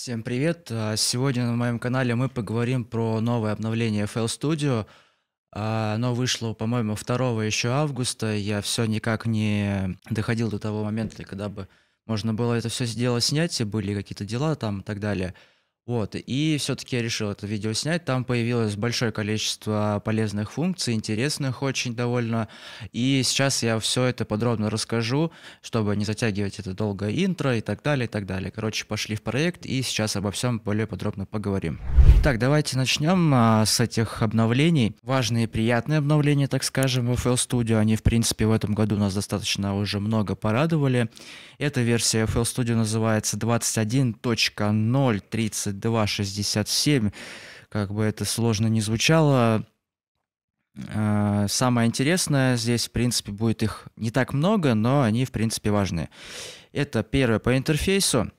Всем привет! А, сегодня на моем канале мы поговорим про новое обновление FL Studio. А, оно вышло, по-моему, 2 еще августа. Я все никак не доходил до того момента, когда бы можно было это все дело снять, и были какие-то дела там и так далее. Вот, и все-таки я решил это видео снять. Там появилось большое количество полезных функций, интересных очень довольно. И сейчас я все это подробно расскажу, чтобы не затягивать это долго интро и так далее, и так далее. Короче, пошли в проект, и сейчас обо всем более подробно поговорим. Так, давайте начнем а, с этих обновлений. Важные и приятные обновления, так скажем, в FL Studio. Они, в принципе, в этом году нас достаточно уже много порадовали. Эта версия FL Studio называется 21.032 22-67, как бы это сложно не звучало. А, самое интересное здесь, в принципе, будет их не так много, но они, в принципе, важны. Это первое по интерфейсу.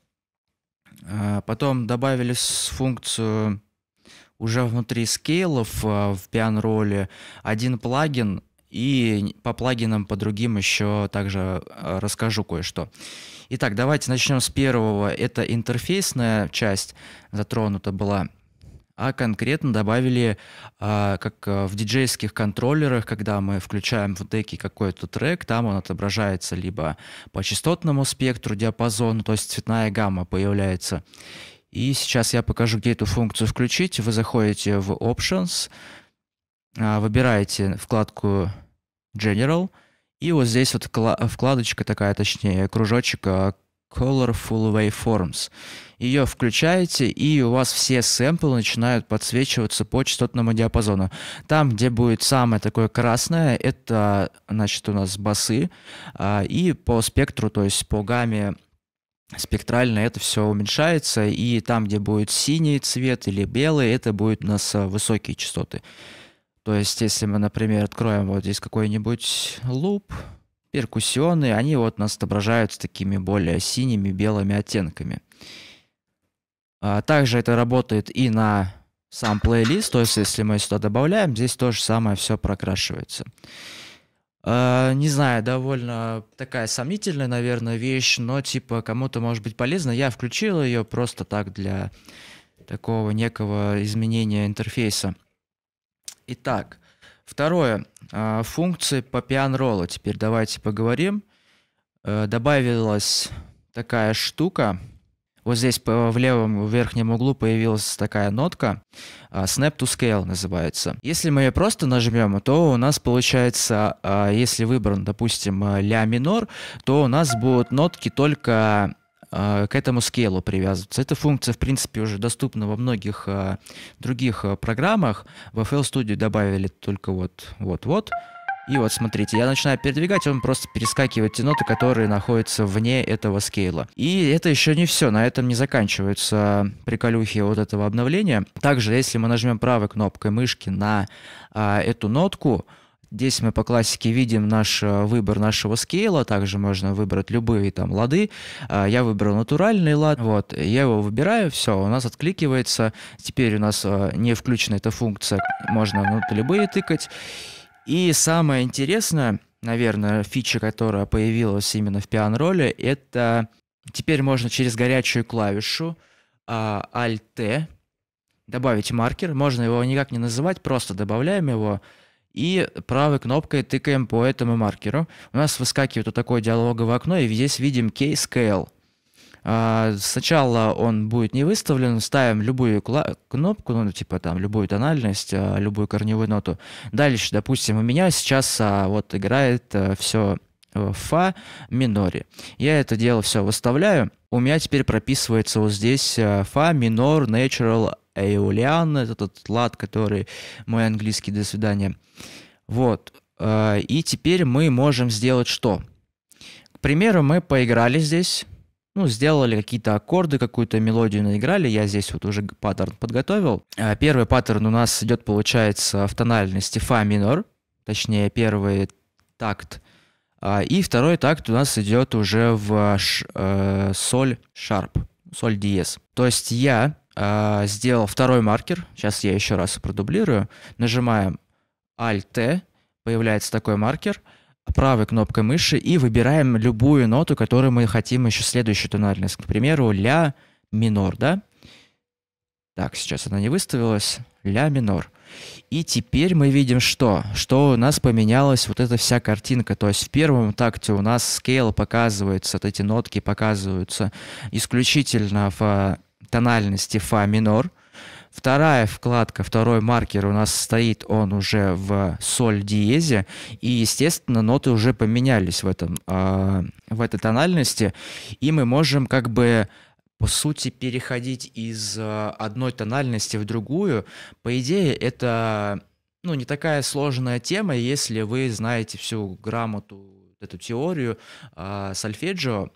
А, потом добавили функцию уже внутри скейлов а, в пиан-роле один плагин, и по плагинам, по другим еще также э, расскажу кое-что. Итак, давайте начнем с первого. Это интерфейсная часть затронута была. А конкретно добавили, э, как э, в диджейских контроллерах, когда мы включаем в деке какой-то трек, там он отображается либо по частотному спектру, диапазону, то есть цветная гамма появляется. И сейчас я покажу, где эту функцию включить. Вы заходите в Options, а, выбираете вкладку General, и вот здесь вот вкладочка такая, точнее, кружочек а, Colorful Waveforms. Ее включаете, и у вас все сэмплы начинают подсвечиваться по частотному диапазону. Там, где будет самое такое красное, это, значит, у нас басы, а, и по спектру, то есть по гамме спектрально это все уменьшается, и там, где будет синий цвет или белый, это будет у нас высокие частоты. То есть, если мы, например, откроем вот здесь какой-нибудь луп, перкуссионный, они вот нас отображают с такими более синими, белыми оттенками. А также это работает и на сам плейлист, то есть если мы сюда добавляем, здесь то же самое все прокрашивается. А, не знаю, довольно такая сомнительная, наверное, вещь, но типа кому-то может быть полезно. Я включил ее просто так для такого некого изменения интерфейса. Итак, второе. А, функции по пиан-роллу. Теперь давайте поговорим. Э, добавилась такая штука. Вот здесь в левом верхнем углу появилась такая нотка, а, Snap to Scale называется. Если мы ее просто нажмем, то у нас получается, а, если выбран, допустим, ля минор, то у нас будут нотки только а, к этому скейлу привязываться. Эта функция, в принципе, уже доступна во многих а, других а, программах. В FL Studio добавили только вот, вот, вот. И вот смотрите, я начинаю передвигать, он просто перескакивает те ноты, которые находятся вне этого скейла. И это еще не все, на этом не заканчиваются приколюхи вот этого обновления. Также, если мы нажмем правой кнопкой мышки на а, эту нотку, Здесь мы по классике видим наш э, выбор нашего скейла, также можно выбрать любые там лады. А, я выбрал натуральный лад, вот, я его выбираю, все, у нас откликивается. Теперь у нас э, не включена эта функция, можно ну, любые тыкать. И самое интересное, наверное, фича, которая появилась именно в пиан-роле, это теперь можно через горячую клавишу а, Alt-T добавить маркер, можно его никак не называть, просто добавляем его, и правой кнопкой тыкаем по этому маркеру. У нас выскакивает вот такое диалоговое окно, и здесь видим кейс scale. А, сначала он будет не выставлен, ставим любую кнопку, ну, типа там любую тональность, а, любую корневую ноту. Дальше, допустим, у меня сейчас а, вот играет э, все в фа миноре. Я это дело все выставляю. У меня теперь прописывается вот здесь э, фа минор natural Эолиан, это тот лад, который мой английский «до свидания». Вот. Э, и теперь мы можем сделать что? К примеру, мы поиграли здесь, ну, сделали какие-то аккорды, какую-то мелодию наиграли. Я здесь вот уже паттерн подготовил. Э, первый паттерн у нас идет, получается, в тональности фа минор, точнее, первый такт. Э, и второй такт у нас идет уже в ш, э, соль шарп, соль диез. То есть я а, сделал второй маркер. Сейчас я еще раз продублирую. Нажимаем Alt-T, появляется такой маркер правой кнопкой мыши и выбираем любую ноту, которую мы хотим еще следующую тональность. К примеру, ля минор, да? Так, сейчас она не выставилась. Ля минор. И теперь мы видим что? Что у нас поменялась вот эта вся картинка. То есть в первом такте у нас scale показывается, вот эти нотки показываются исключительно в а, тональности фа минор. Вторая вкладка, второй маркер у нас стоит, он уже в соль диезе, и, естественно, ноты уже поменялись в, этом, э, в этой тональности, и мы можем как бы по сути, переходить из а, одной тональности в другую, по идее, это ну, не такая сложная тема, если вы знаете всю грамоту, эту теорию э, сольфеджио,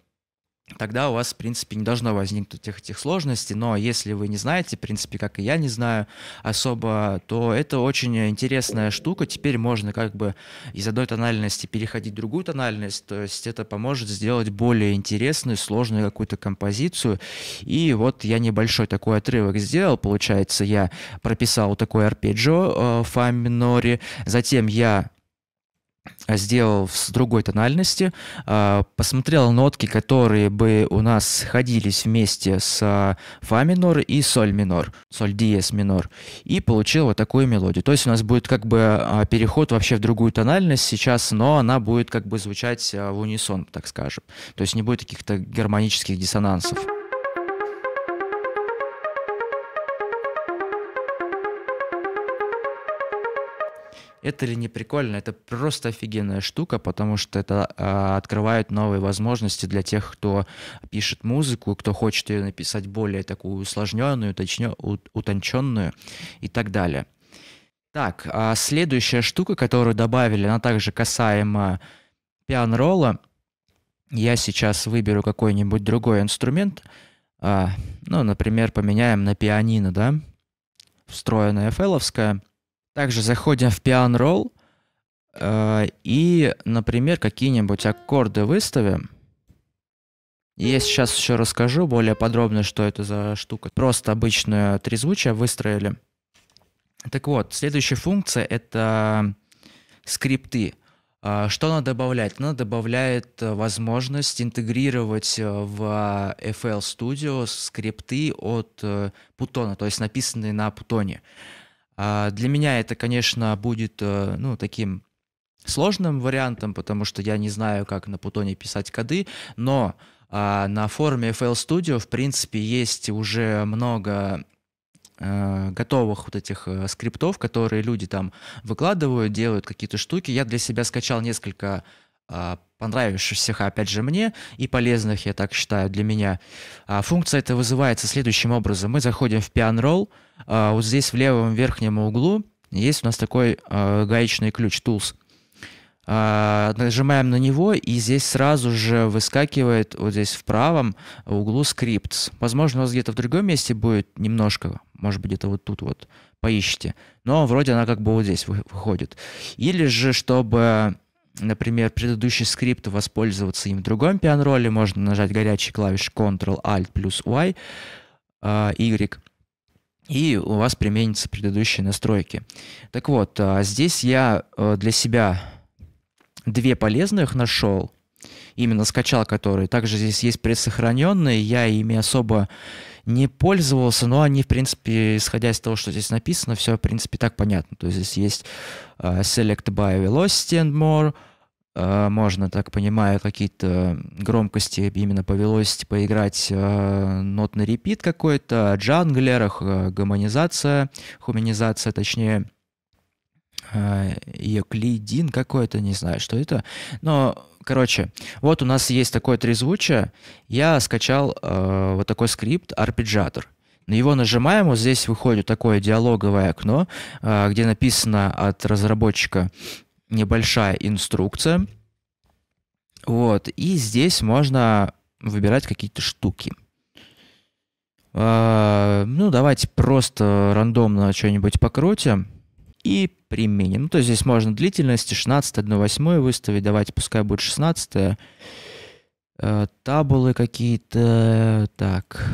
тогда у вас, в принципе, не должно возникнуть тех, тех сложностей, но если вы не знаете, в принципе, как и я не знаю особо, то это очень интересная штука, теперь можно как бы из одной тональности переходить в другую тональность, то есть это поможет сделать более интересную, сложную какую-то композицию, и вот я небольшой такой отрывок сделал, получается, я прописал такой арпеджио э, фа миноре, затем я а, сделал с другой тональности, а, посмотрел нотки, которые бы у нас сходились вместе с а, фа минор и соль минор, соль диез минор, и получил вот такую мелодию. То есть у нас будет как бы переход вообще в другую тональность сейчас, но она будет как бы звучать в унисон, так скажем. То есть не будет каких-то гармонических диссонансов. Это ли не прикольно? Это просто офигенная штука, потому что это э, открывает новые возможности для тех, кто пишет музыку, кто хочет ее написать более такую усложненную, точнее, утонченную и так далее. Так, а следующая штука, которую добавили, она также касаема пианролла. Я сейчас выберу какой-нибудь другой инструмент. А, ну, например, поменяем на пианино, да? Встроенное фэлловское. Также заходим в Pian Roll э, и, например, какие-нибудь аккорды выставим. Я сейчас еще расскажу более подробно, что это за штука. Просто обычное трезвучие выстроили. Так вот, следующая функция — это скрипты. Э, что она добавляет? Она добавляет возможность интегрировать в FL Studio скрипты от Python, э, то есть написанные на Python. А для меня это, конечно, будет э, ну, таким сложным вариантом, потому что я не знаю, как на Путоне писать коды, но а, на форуме FL Studio, в принципе, есть уже много э, готовых вот этих э, скриптов, которые люди там выкладывают, делают какие-то штуки. Я для себя скачал несколько а, понравившихся, а опять же, мне и полезных, я так считаю, для меня. А, функция эта вызывается следующим образом. Мы заходим в Pian Roll, вот здесь в левом верхнем углу есть у нас такой гаечный ключ Tools. Нажимаем на него, и здесь сразу же выскакивает вот здесь в правом углу скрипт. Возможно, у вас где-то в другом месте будет немножко, может быть, где-то вот тут вот поищите. Но вроде она как бы вот здесь выходит. Или же, чтобы например, предыдущий скрипт, воспользоваться им в другом пианроле, можно нажать горячий клавиши Ctrl-Alt плюс Y, а, Y, и у вас применятся предыдущие настройки. Так вот, а, здесь я э, для себя две полезных нашел, именно скачал которые. Также здесь есть предсохраненные, я ими особо не пользовался, но они, в принципе, исходя из того, что здесь написано, все, в принципе, так понятно. То есть здесь есть uh, select by velocity and more, uh, можно, так понимаю, какие-то громкости именно по velocity поиграть, uh, нотный репит какой-то, джанглерах, э, гомонизация, хуманизация, точнее, Э, Евклидин какой-то, не знаю, что это. Но, короче, вот у нас есть такое трезвучие. Я скачал э, вот такой скрипт арпеджатор. На его нажимаем, вот здесь выходит такое диалоговое окно, э, где написано от разработчика небольшая инструкция. Вот, и здесь можно выбирать какие-то штуки. Э, ну, давайте просто рандомно что-нибудь покрутим и применим. Ну, то есть здесь можно длительность 16, 1, 8 выставить. Давайте, пускай будет 16. Э, табулы какие-то. Так.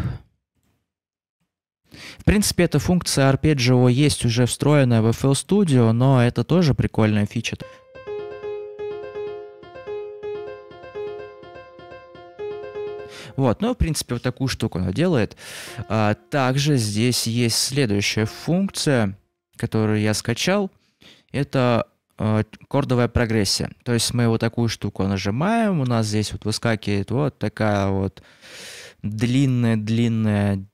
В принципе, эта функция arpeggio есть уже встроенная в FL Studio, но это тоже прикольная фича. Вот, ну, в принципе, вот такую штуку она делает. А, также здесь есть следующая функция которую я скачал, это э, кордовая прогрессия. То есть мы вот такую штуку нажимаем, у нас здесь вот выскакивает вот такая вот длинная-длинная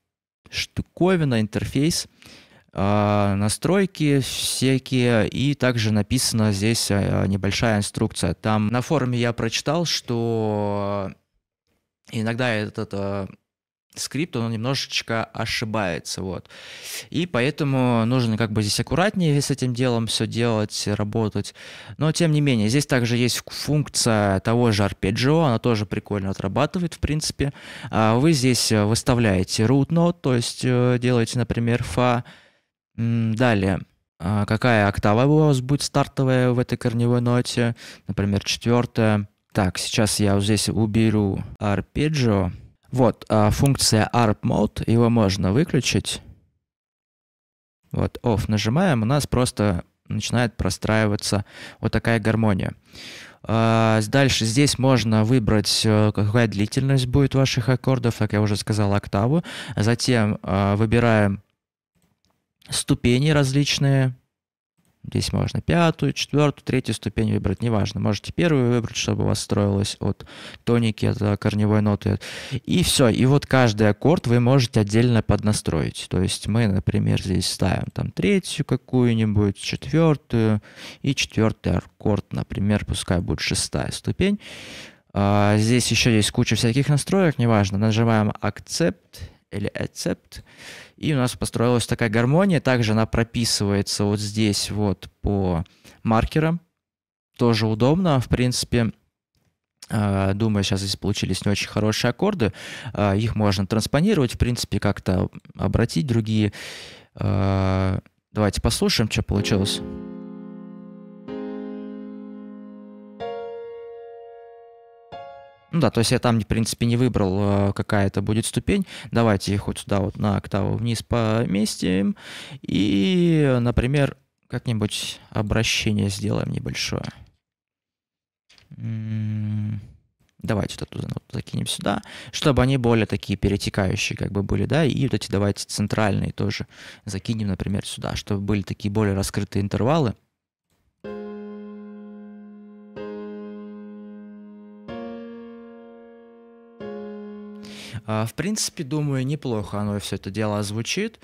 штуковина, интерфейс, э, настройки всякие, и также написана здесь э, небольшая инструкция. Там на форуме я прочитал, что э, иногда этот... Это, скрипт, он немножечко ошибается, вот. И поэтому нужно как бы здесь аккуратнее с этим делом все делать, работать. Но тем не менее, здесь также есть функция того же арпеджио, она тоже прикольно отрабатывает, в принципе. А вы здесь э, выставляете root note то есть э, делаете, например, фа. Далее, а какая октава у вас будет стартовая в этой корневой ноте, например, четвертая. Так, сейчас я здесь уберу арпеджио. Вот, а функция ARP mode, его можно выключить. Вот, off нажимаем, у нас просто начинает простраиваться вот такая гармония. А, дальше здесь можно выбрать, э, какая длительность будет ваших аккордов, как я уже сказал, октаву. Затем а, выбираем ступени различные, Здесь можно пятую, четвертую, третью ступень выбрать, неважно. Можете первую выбрать, чтобы у вас строилось от тоники до э, корневой ноты. И все. И вот каждый аккорд вы можете отдельно поднастроить. То есть мы, например, здесь ставим там третью какую-нибудь, четвертую и четвертый аккорд, например, пускай будет шестая ступень. А, здесь еще есть куча всяких настроек, неважно. Нажимаем Accept или Accept. И у нас построилась такая гармония. Также она прописывается вот здесь вот по маркерам. Тоже удобно, в принципе. Э, думаю, сейчас здесь получились не очень хорошие аккорды. Э, их можно транспонировать, в принципе, как-то обратить другие. Э, давайте послушаем, что получилось. Ну да, то есть я там, в принципе, не выбрал, э, какая это будет ступень. Давайте их вот сюда вот на октаву вниз поместим. И, например, как-нибудь обращение сделаем небольшое. М-м-м. Давайте вот эту вот закинем сюда, чтобы они более такие перетекающие как бы были, да, и вот эти давайте центральные тоже закинем, например, сюда, чтобы были такие более раскрытые интервалы. А, в принципе, думаю, неплохо оно все это дело звучит.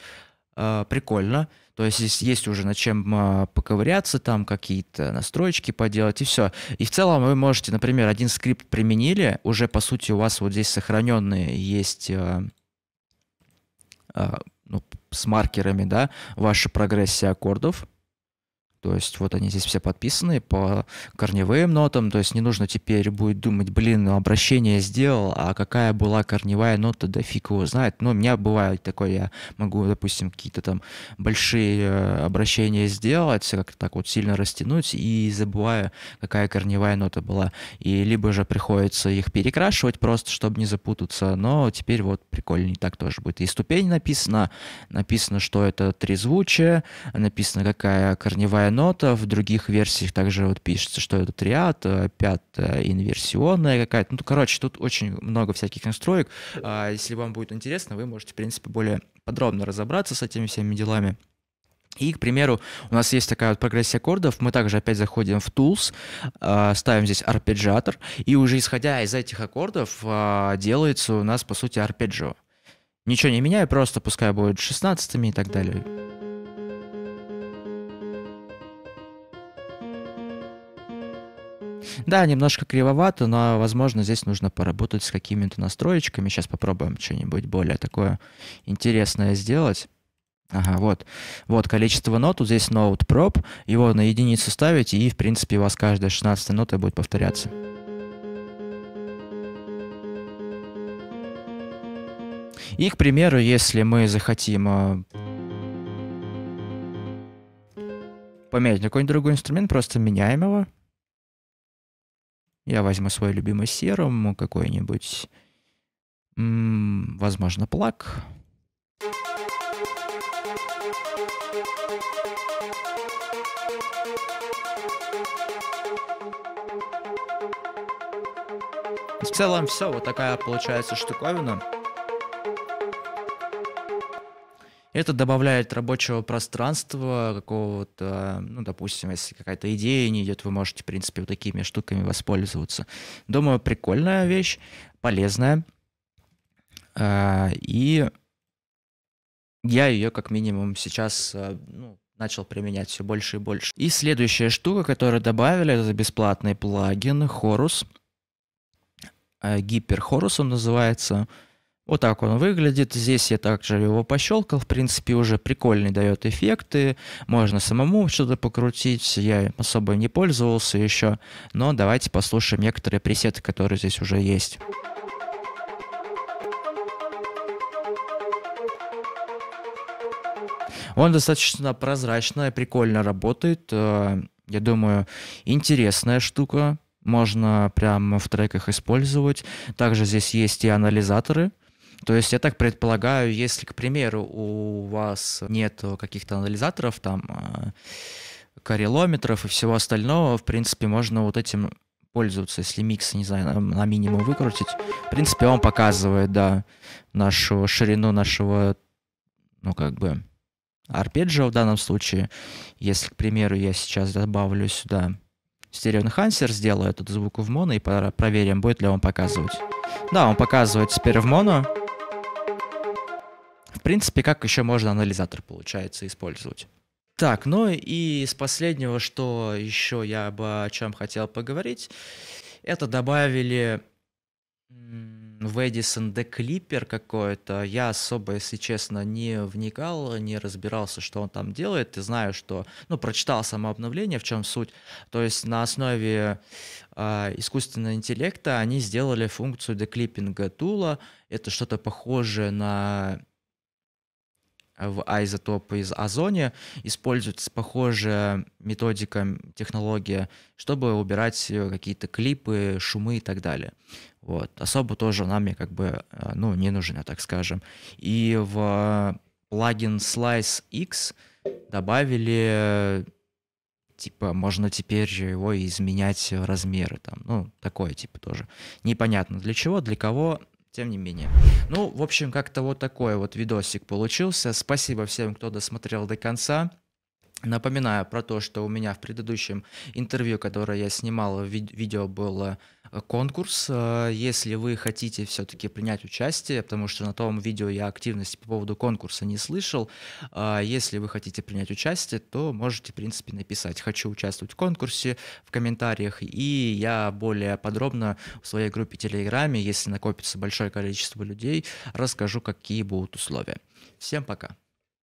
А, прикольно. То есть здесь есть уже над чем а, поковыряться, там какие-то настройки поделать и все. И в целом вы можете, например, один скрипт применили, уже по сути у вас вот здесь сохраненные есть ну, с маркерами, да, ваша прогрессия аккордов. То есть вот они здесь все подписаны по корневым нотам, то есть не нужно теперь будет думать, блин, ну, обращение сделал, а какая была корневая нота, да фиг его знает. Но ну, у меня бывает такое, я могу, допустим, какие-то там большие э, обращения сделать, как так вот сильно растянуть и забываю, какая корневая нота была. И либо же приходится их перекрашивать просто, чтобы не запутаться, но теперь вот прикольнее так тоже будет. И ступень написана, написано, что это трезвучие, написано, какая корневая нота. В других версиях также вот пишется, что это триад, э, пятая инверсионная какая-то. Ну, короче, тут очень много всяких настроек. А, если вам будет интересно, вы можете, в принципе, более подробно разобраться с этими всеми делами. И, к примеру, у нас есть такая вот прогрессия аккордов. Мы также опять заходим в Tools, а, ставим здесь арпеджиатор, и уже исходя из этих аккордов а, делается у нас, по сути, арпеджио. Ничего не меняю, просто пускай будет шестнадцатыми и так далее. Да, немножко кривовато, но, возможно, здесь нужно поработать с какими-то настроечками. Сейчас попробуем что-нибудь более такое интересное сделать. Ага, вот. Вот количество нот, вот здесь ноут prop, его на единицу ставите, и, в принципе, у вас каждая 16 нота будет повторяться. И, к примеру, если мы захотим а, поменять какой-нибудь другой инструмент, просто меняем его. Я возьму свой любимый серум, какой-нибудь, возможно, плак. В целом все, вот такая получается штуковина. Это добавляет рабочего пространства какого-то, а, ну, допустим, если какая-то идея не идет, вы можете, в принципе, вот такими штуками воспользоваться. Думаю, прикольная вещь, полезная. А, и я ее, как минимум, сейчас а, ну, начал применять все больше и больше. И следующая штука, которую добавили, это бесплатный плагин Horus. Гиперхорус он называется. Вот так он выглядит. Здесь я также его пощелкал. В принципе, уже прикольный дает эффекты. Можно самому что-то покрутить. Я особо не пользовался еще. Но давайте послушаем некоторые пресеты, которые здесь уже есть. Он достаточно прозрачно и прикольно работает. Э, я думаю, интересная штука. Можно прямо в треках использовать. Также здесь есть и анализаторы, то есть я так предполагаю, если, к примеру, у вас нет каких-то анализаторов, там, э, коррелометров и всего остального, в принципе, можно вот этим пользоваться, если микс, не знаю, на, на минимум выкрутить. В принципе, он показывает, да, нашу ширину нашего, ну, как бы, арпеджио в данном случае. Если, к примеру, я сейчас добавлю сюда стереоэнхансер, сделаю этот звук в моно и проверим, будет ли он показывать. Да, он показывает теперь в моно в принципе, как еще можно анализатор, получается, использовать. Так, ну и с последнего, что еще я бы о чем хотел поговорить, это добавили в Эдисон де Клиппер какой-то. Я особо, если честно, не вникал, не разбирался, что он там делает. И знаю, что... Ну, прочитал само обновление, в чем суть. То есть на основе э, искусственного интеллекта они сделали функцию деклиппинга тула. Это что-то похожее на в изотоп из озоне, используется похожая методика, технология, чтобы убирать э, какие-то клипы, шумы и так далее. Вот. Особо тоже она мне как бы э, ну, не нужна, так скажем. И в плагин Slice X добавили типа можно теперь же его изменять размеры там ну такое типа тоже непонятно для чего для кого тем не менее. Ну, в общем, как-то вот такой вот видосик получился. Спасибо всем, кто досмотрел до конца. Напоминаю про то, что у меня в предыдущем интервью, которое я снимал, в видео был э, конкурс. Э, если вы хотите все-таки принять участие, потому что на том видео я активности по поводу конкурса не слышал, э, если вы хотите принять участие, то можете, в принципе, написать «хочу участвовать в конкурсе» в комментариях, и я более подробно в своей группе Телеграме, если накопится большое количество людей, расскажу, какие будут условия. Всем пока!